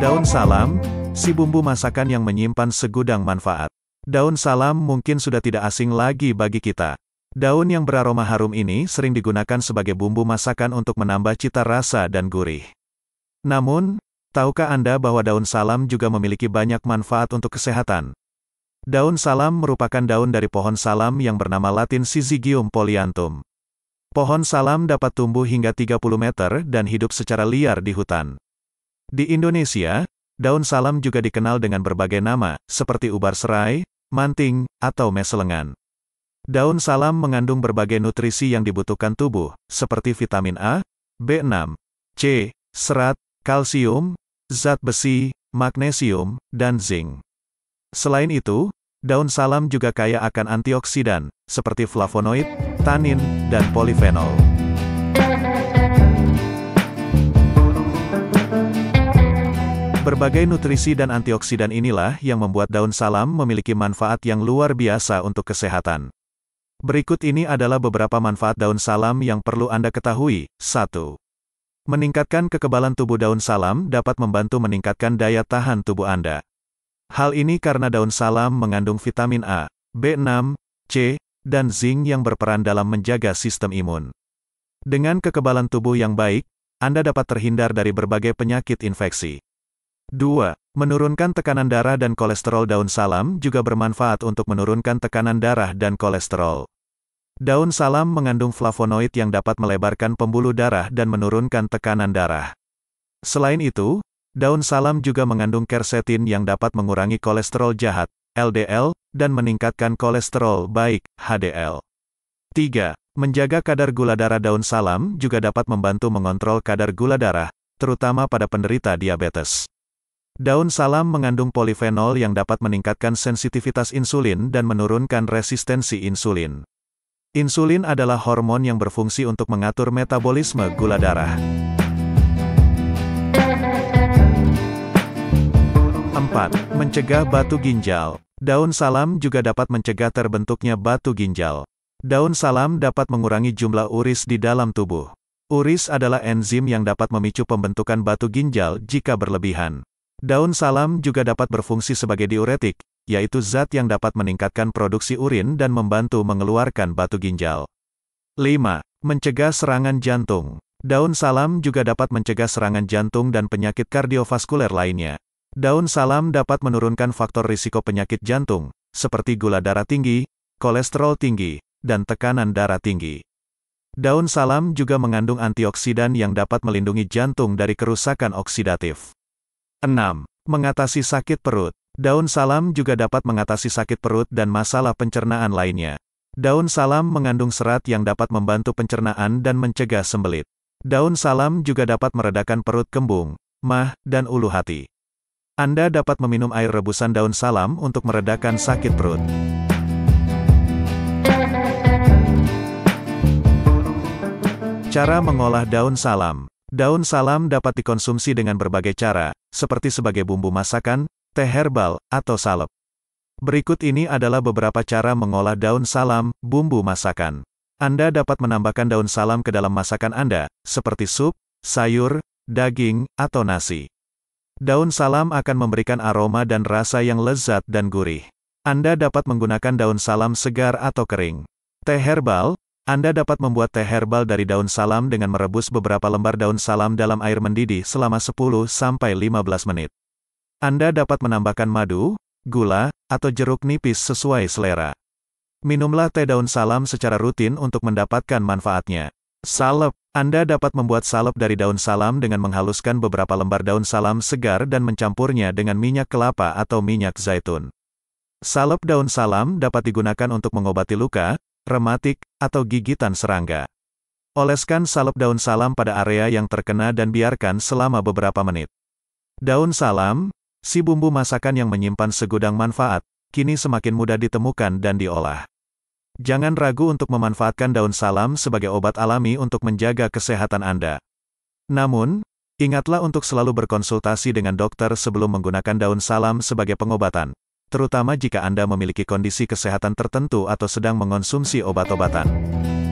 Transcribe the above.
Daun salam, si bumbu masakan yang menyimpan segudang manfaat. Daun salam mungkin sudah tidak asing lagi bagi kita. Daun yang beraroma harum ini sering digunakan sebagai bumbu masakan untuk menambah cita rasa dan gurih. Namun, tahukah Anda bahwa daun salam juga memiliki banyak manfaat untuk kesehatan? Daun salam merupakan daun dari pohon salam yang bernama latin Syzygium polyanthum. Pohon salam dapat tumbuh hingga 30 meter dan hidup secara liar di hutan. Di Indonesia, daun salam juga dikenal dengan berbagai nama, seperti ubar serai, manting, atau meselengan. Daun salam mengandung berbagai nutrisi yang dibutuhkan tubuh, seperti vitamin A, B6, C, serat, kalsium, zat besi, magnesium, dan zinc. Selain itu, daun salam juga kaya akan antioksidan, seperti flavonoid, tanin, dan polifenol. Berbagai nutrisi dan antioksidan inilah yang membuat daun salam memiliki manfaat yang luar biasa untuk kesehatan. Berikut ini adalah beberapa manfaat daun salam yang perlu Anda ketahui. 1. Meningkatkan kekebalan tubuh daun salam dapat membantu meningkatkan daya tahan tubuh Anda. Hal ini karena daun salam mengandung vitamin A, B6, C, dan zinc yang berperan dalam menjaga sistem imun. Dengan kekebalan tubuh yang baik, Anda dapat terhindar dari berbagai penyakit infeksi. 2. Menurunkan tekanan darah dan kolesterol Daun salam juga bermanfaat untuk menurunkan tekanan darah dan kolesterol. Daun salam mengandung flavonoid yang dapat melebarkan pembuluh darah dan menurunkan tekanan darah. Selain itu, daun salam juga mengandung kersetin yang dapat mengurangi kolesterol jahat, LDL, dan meningkatkan kolesterol baik, HDL. 3. Menjaga kadar gula darah daun salam juga dapat membantu mengontrol kadar gula darah, terutama pada penderita diabetes. Daun salam mengandung polifenol yang dapat meningkatkan sensitivitas insulin dan menurunkan resistensi insulin. Insulin adalah hormon yang berfungsi untuk mengatur metabolisme gula darah. 4. Mencegah batu ginjal. Daun salam juga dapat mencegah terbentuknya batu ginjal. Daun salam dapat mengurangi jumlah uris di dalam tubuh. Uris adalah enzim yang dapat memicu pembentukan batu ginjal jika berlebihan. Daun salam juga dapat berfungsi sebagai diuretik, yaitu zat yang dapat meningkatkan produksi urin dan membantu mengeluarkan batu ginjal. 5. Mencegah serangan jantung. Daun salam juga dapat mencegah serangan jantung dan penyakit kardiovaskuler lainnya. Daun salam dapat menurunkan faktor risiko penyakit jantung, seperti gula darah tinggi, kolesterol tinggi, dan tekanan darah tinggi. Daun salam juga mengandung antioksidan yang dapat melindungi jantung dari kerusakan oksidatif. 6. Mengatasi sakit perut. Daun salam juga dapat mengatasi sakit perut dan masalah pencernaan lainnya. Daun salam mengandung serat yang dapat membantu pencernaan dan mencegah sembelit. Daun salam juga dapat meredakan perut kembung, mah, dan ulu hati. Anda dapat meminum air rebusan daun salam untuk meredakan sakit perut. Cara mengolah daun salam. Daun salam dapat dikonsumsi dengan berbagai cara, seperti sebagai bumbu masakan, teh herbal, atau salep. Berikut ini adalah beberapa cara mengolah daun salam, bumbu masakan. Anda dapat menambahkan daun salam ke dalam masakan Anda, seperti sup, sayur, daging, atau nasi. Daun salam akan memberikan aroma dan rasa yang lezat dan gurih. Anda dapat menggunakan daun salam segar atau kering. Teh herbal, anda dapat membuat teh herbal dari daun salam dengan merebus beberapa lembar daun salam dalam air mendidih selama 10-15 menit. Anda dapat menambahkan madu, gula, atau jeruk nipis sesuai selera. Minumlah teh daun salam secara rutin untuk mendapatkan manfaatnya. Salep Anda dapat membuat salep dari daun salam dengan menghaluskan beberapa lembar daun salam segar dan mencampurnya dengan minyak kelapa atau minyak zaitun. Salep daun salam dapat digunakan untuk mengobati luka, rematik, atau gigitan serangga. Oleskan salep daun salam pada area yang terkena dan biarkan selama beberapa menit. Daun salam, si bumbu masakan yang menyimpan segudang manfaat, kini semakin mudah ditemukan dan diolah. Jangan ragu untuk memanfaatkan daun salam sebagai obat alami untuk menjaga kesehatan Anda. Namun, ingatlah untuk selalu berkonsultasi dengan dokter sebelum menggunakan daun salam sebagai pengobatan, terutama jika Anda memiliki kondisi kesehatan tertentu atau sedang mengonsumsi obat-obatan.